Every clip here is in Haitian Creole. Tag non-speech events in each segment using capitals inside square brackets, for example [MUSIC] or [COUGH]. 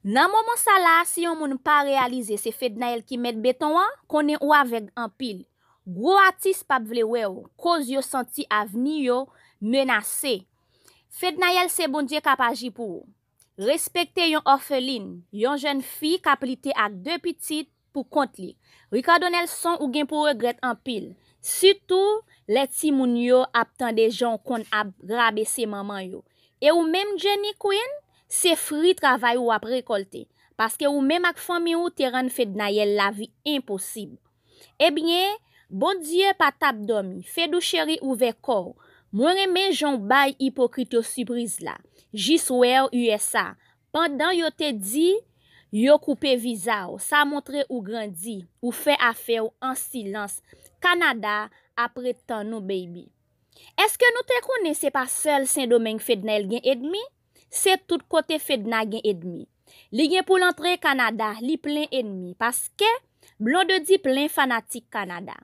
Nan momon sa la, si yon moun pa realize se Fednael ki met beton an, konen ou avek an pil. Gro atis pap vle we ou, koz yo senti avni yo menase. Fednael se bon diye kap aji pou ou. Respekte yon ofelin, yon jen fi kap lite ak de pitit pou kont li. Rikadon el son ou gen pou regret an pil. Situ, leti moun yo aptan de jon kon ap grabe se maman yo. E ou menm jeni kwen? Se fri travay ou ap rekolte. Paske ou mem ak fomi ou teran fèd na yel la vi imposib. E bine, bondye patap domi, fèd ou chèri ouve kor. Mwen remen jon bay hipokrite ou sürpriz la. Jis wè ou USA. Pendan yo te di, yo koupe viza ou. Sa montre ou grandi, ou fè a fè ou an silans. Kanada apre tan nou beibi. Eske nou te kone se pa sel sen domen fèd na yel gen edmi? Se tout kote Fedna gen edmi. Li gen pou lantre Kanada, li plen edmi. Paske, blonde di plen fanatik Kanada.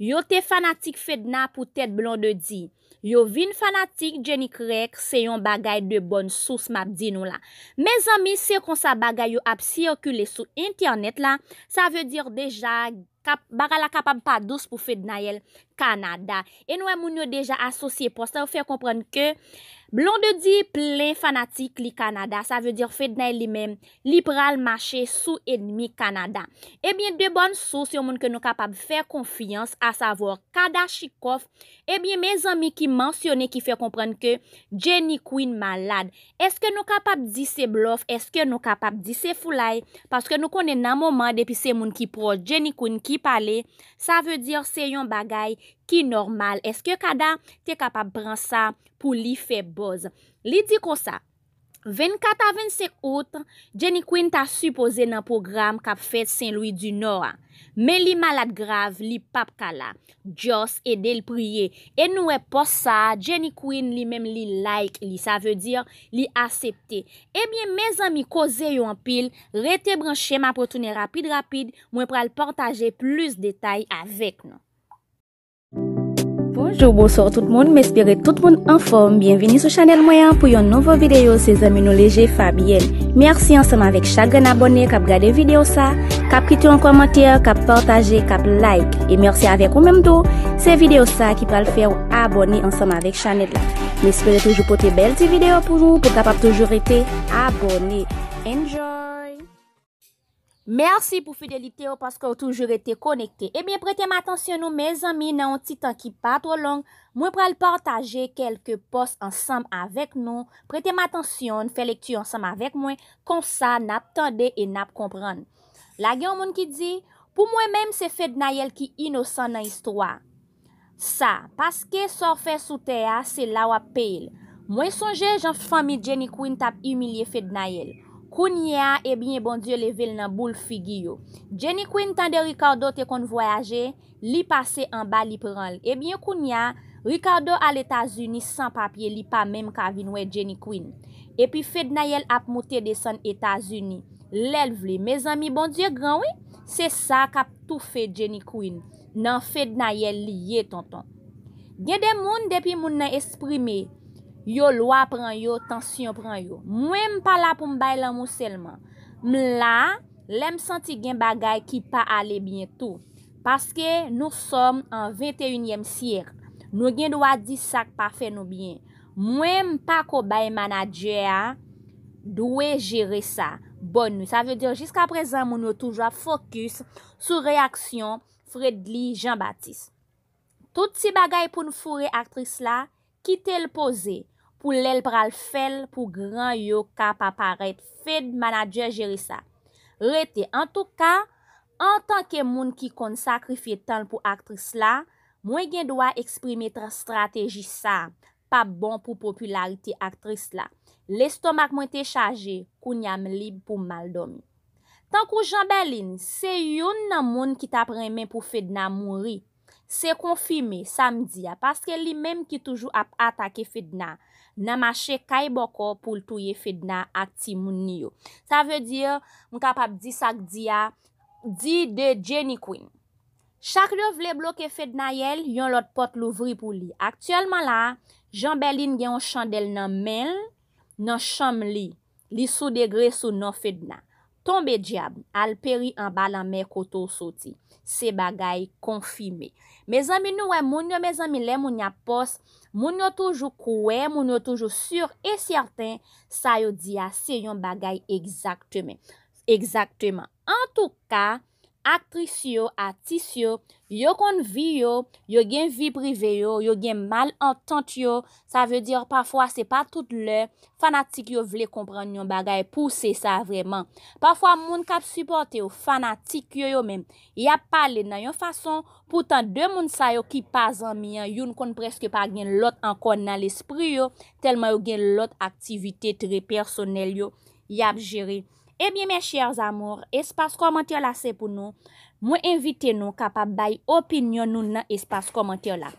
Yo te fanatik Fedna pou tet blonde di. Yo vin fanatik Jenny Craig se yon bagay de bon sou smap di nou la. Me zami, se kon sa bagay yo ap si okule sou internet la, sa ve dir deja, baga la kapab pa douz pou Fedna yel. Kanada. E nou e moun yo deja asosye pou sa ou fe komprende ke blon de di plen fanatik li Kanada. Sa ve dire fednay li men liberal machè sou ennmi Kanada. Ebyen, de bon sou se yon moun ke nou kapab fe konfiyans a savo Kadashikov ebyen, me zami ki mansyone ki fe komprende ke Jenny Quinn malad. Eske nou kapab di se blof? Eske nou kapab di se fulay? Paske nou konen nan mouman depi se moun ki pro Jenny Quinn ki pale. Sa ve dire se yon bagay Ki normal, eske kada te kapap pran sa pou li fe boz? Li di kon sa, 24 a 25 outre, Jenny Quinn ta supose nan program kap fet Saint Louis du Nord. Men li malat grav, li pap kala. Djos edel priye. E nou e pos sa, Jenny Quinn li mem li like li, sa ve dir li acepte. E eh miye mezan mi koze yo an pil, rete bran chema pou tounen rapide rapide, mwen pral portaje plus detay avek nou. Bonjour, bonsoir tout le monde, m'espérez tout le monde en forme. Bienvenue sur Chanel Moyen pour une nouvelle vidéo, c'est Amino Léger Fabienne. Merci ensemble avec chaque abonné qui a regardé vidéo ça, qui a écrit un commentaire, qui a partagé, qui a like. Et merci avec vous même tout, c'est vidéo ça qui va le faire abonner ensemble avec Chanel là. M'espérez toujours porter belles vidéos pour vous, pour capable toujours être abonné. Enjoy! Mersi pou fidelite ou paske ou toujou rete konekte. E eh mi prete m'atansyon nou me zami nan ou titan ki pa tro long. Mwen prel portaje kelke post ansam avek nou. Prete m'atansyon, fe lekty ansam avek mwen. Kon sa nap tende e nap kompran. La gen ou moun ki di, pou mwen menm se fed nayel ki inosan nan istwa. Sa, paske sorfe sou teya, se lawa peyil. Mwen sonje jan fami Jenny Quinn tap imilye fed nayel. Kounye a, e bine bon dieu le vel nan boule figiyo. Jenny Quinn tan de Ricardo te kon voyaje, li pase an ba li pranl. E bine kounye a, Ricardo al Etasuni san papye li pa menm ka vinwe Jenny Quinn. E pi fed na yel ap mouti de san Etasuni. Lel vli, me zami bon dieu granwi, se sa kap toufe Jenny Quinn nan fed na yel li ye tonton. Gen de moun depi moun nan esprimeye. Yo lwa pran yo, tansyon pran yo. Mwen m pa la pou m bay lan mou selman. M la, lèm senti gen bagay ki pa ale bientou. Paske nou som an 21 yem siyer. Nou gen dwa di sak pa fe nou bien. Mwen m pa ko bay manadje a, dwe jere sa. Bon nou. Sa ve diyo, jiska prezen moun yo toujwa fokus sou reaksyon Fredli Jean-Baptiste. Tout si bagay pou nou fure aktris la, kite l posey. pou lèl pral fèl pou gran yo ka pa paret fèd manadje jere sa. Rete, an tou ka, an tanke moun ki kon sakrifye tan pou aktris la, mwen gen doa eksprime tra strateji sa, pa bon pou popularite aktris la. Lèstomak mwen te chaje, koun yam lib pou maldomi. Tan kou jan belin, se yon nan moun ki tapre men pou fèd nan mouri. Se konfime samdi ya, paske li menm ki toujou ap atake fèd nan mouri. nan mache kay bokor pou l touye fedna akti moun nyo. Sa ve diyo, mkapap di sak diya, di de Jenny Quinn. Chaklou vle bloke fedna yel, yon lot pot louvri pou li. Aktiyelman la, Jean-Berlin gen yon chandel nan men, nan chanm li, li sou degre sou nan fedna. Tonbe diyab, al peri an balan me koto soti. Se bagay konfime. Me zami nou wè moun yo, me zami lè moun ya pos, moun yo toujou kouè, moun yo toujou sur, e siertè sa yo diya se yon bagay egzaktèmen. Egzaktèmen. An tou ka... Aktris yo, aktis yo, yo kon vi yo, yo gen vi prive yo, yo gen mal entent yo, sa ve diyo pafwa se pa tout le, fanatik yo vle kompran yon bagay pou se sa vreman. Pafwa moun kap suporte yo, fanatik yo yo men, yap pale nan yon fason, poutan de moun sa yo ki pazan miyan, yon kon preske pa gen lot ankon nan lespri yo, telman yo gen lot aktivite tre personel yo, yap jere. Ebyen eh men chers amour, espas komantyo la se pou nou, mwen evite nou kapap bay opinyon nou nan espas komantyo la.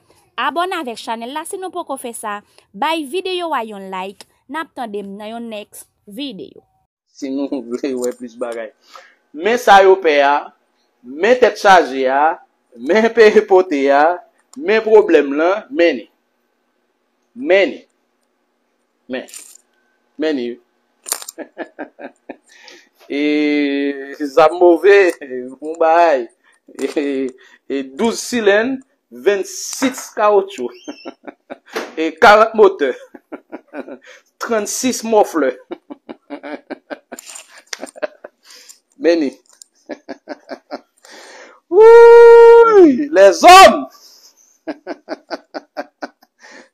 Abonan vek chanel la, si nou pou kon fe sa, bay videyo wanyon like, nap tondem nan yon next videyo. Si nou vle wè pis bagay. Men sayopè ya, men tet chaji ya, men peripote ya, men problem la, meni. Meni. Men. Meni. E 12 e, e, silen, 26 kaoutchou. E 40 moteur, 36 moufleur. Mèni. Les hommes.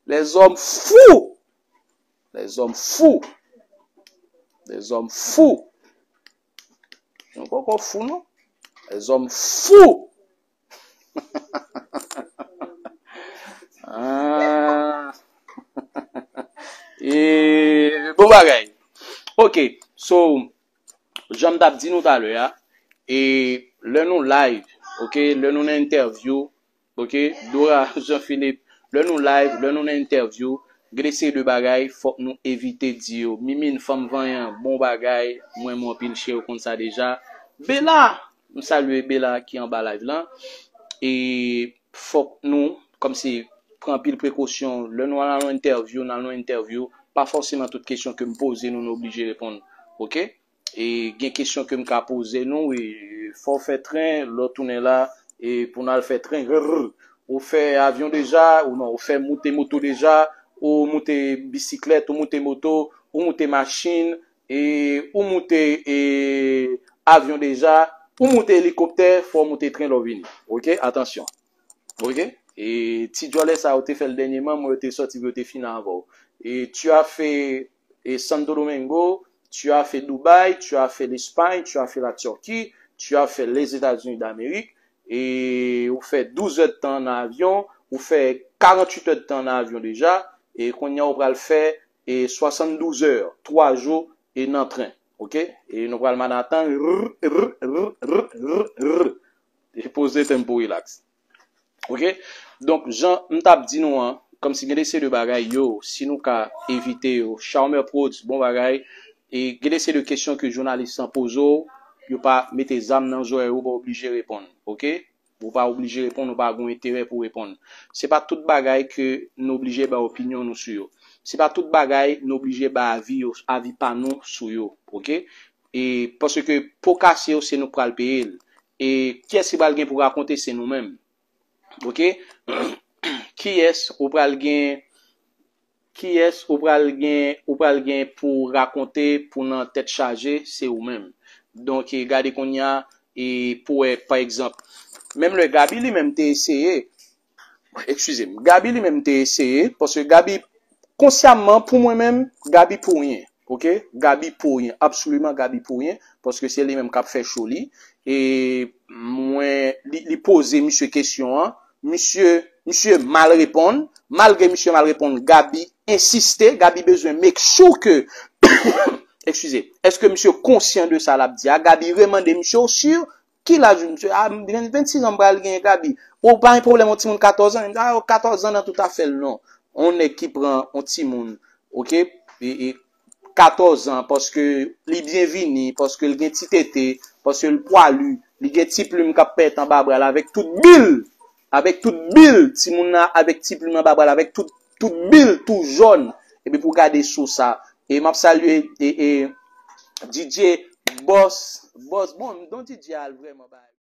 Les hommes fous. Les hommes fous. Les hommes fous. Mwen kon kon foun nou? E zom foun! Ha [LAUGHS] ah! ha [LAUGHS] ha ha ha! E bon bagay! Ok, so, jom dab di nou talwe ya, e lè nou live, lè nou nou interview, ok, doura, [LAUGHS] Jean-Philippe, lè nou live, lè nou nou interview, gresè lè bagay, fok nou evite di yo. Mimin fom vanyan, bon bagay, mwen moun pinche yo kont sa deja, Bella! M salue Bella ki an ba live lan. E fok nou, kom si pran pil prekosyon, le nou an nan nou interview, nan nou interview, pa foseman tout kèsyon ke m pose nou nou oblije repond. Ok? E gen kèsyon ke m ka pose nou, e fok fè tren, lò toune la, e pou nan fè tren, ou fè avyon deja, ou nan, ou fè moute moto deja, ou moute bisiklet, ou moute moto, ou moute machine, ou moute... avyon deja, ou mouté helikopter, fò mouté tren lò vini. Ok, atansyon. Ok, e ti djou alè sa wote fè l denye man, mou wote sò ti wote fin nan avyon. E tu a fè, e Santo Domingo, tu a fè Dubaï, tu a fè l'Espany, tu a fè la Tchorki, tu a fè les Etats-Unis d'Amérique, e wou fè 12 hèd tan avyon, wou fè 48 hèd tan avyon deja, e kon yon wou pral fè, e 72 hèd, 3 jò, e nan tren. Ok? Et nou pralman atan, rrr, rrr, rrr, rrr, rrr, rrr. Et pose tempo relax. Ok? Donk, m tap di nou an, kom si genese de bagay yo, si nou ka evite yo, chanme prod bon bagay, et genese de kestyon ke jounalistan pozo, yo pa mete zam nan zo e yo pa oblije repon. Ok? Ou pa oblije repon ou pa goun etere pou repon. Se pa tout bagay ke nou oblije ba opinyon nou sou yo. Se pa tout bagay n'oblije ba avi yo, avi pa nou sou yo, ok? E, poske pou kase yo, se nou pral pe el. E, ki es se pral gen pou rakonte, se nou men. Ok? [CLEARS THROAT] Ki es, ou pral gen, ki es, ou pral gen, ou pral gen pou rakonte, pou nan tet chaje, se ou men. Donke, gade konya, e pou e, pa ekzamp, menm le Gabi li menm te eseye, ekzusem, Gabi li menm te eseye, poske Gabi, Konsyaman, pou mwen men, Gabi pou ryen. Ok? Gabi pou ryen. Absolument Gabi pou ryen. Poske se li men kap fè chou li. E mwen li pose msè kèsyon an. Msè mal reponde. Malgre msè mal reponde, Gabi insistè. Gabi bezwen mèk chou kè. Eksuize. Eske msè konsyen de sa [COUGHS] labdia. Gabi remande msè chou sur. Ki la joun msè? A, 26 an bral gen Gabi. Ou pa yon problem o ti moun 14 an. Ah, Ou 14 an nan tout a fèl non. On ek ki pran, on ti moun. Ok? E 14 an, poske li bienvini, poske li gen titete, poske li poalou, li gen ti ploum kapet an babral, avek tout bil, avek tout bil, ti moun nan, avek ti ploum an babral, avek tout bil, tout joun, ebe pou gade sou sa. E map salu e, e, e, DJ Boss, Boss Bon, m don DJ al vreman bay.